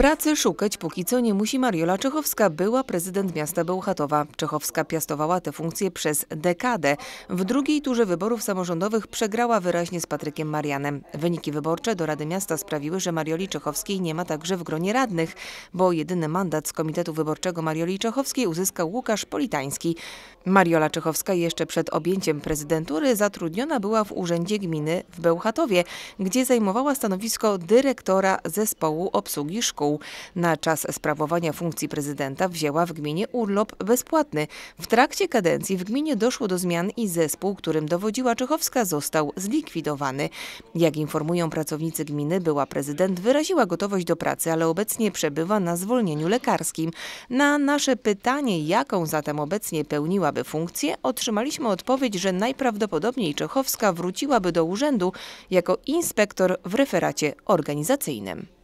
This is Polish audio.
Pracy szukać póki co nie musi Mariola Czechowska, była prezydent miasta Bełchatowa. Czechowska piastowała tę funkcję przez dekadę. W drugiej turze wyborów samorządowych przegrała wyraźnie z Patrykiem Marianem. Wyniki wyborcze do Rady Miasta sprawiły, że Marioli Czechowskiej nie ma także w gronie radnych, bo jedyny mandat z Komitetu Wyborczego Marioli Czechowskiej uzyskał Łukasz Politański. Mariola Czechowska jeszcze przed objęciem prezydentury zatrudniona była w Urzędzie Gminy w Bełchatowie, gdzie zajmowała stanowisko dyrektora zespołu obsługi szkół. Na czas sprawowania funkcji prezydenta wzięła w gminie urlop bezpłatny. W trakcie kadencji w gminie doszło do zmian i zespół, którym dowodziła Czechowska został zlikwidowany. Jak informują pracownicy gminy, była prezydent wyraziła gotowość do pracy, ale obecnie przebywa na zwolnieniu lekarskim. Na nasze pytanie, jaką zatem obecnie pełniłaby funkcję, otrzymaliśmy odpowiedź, że najprawdopodobniej Czechowska wróciłaby do urzędu jako inspektor w referacie organizacyjnym.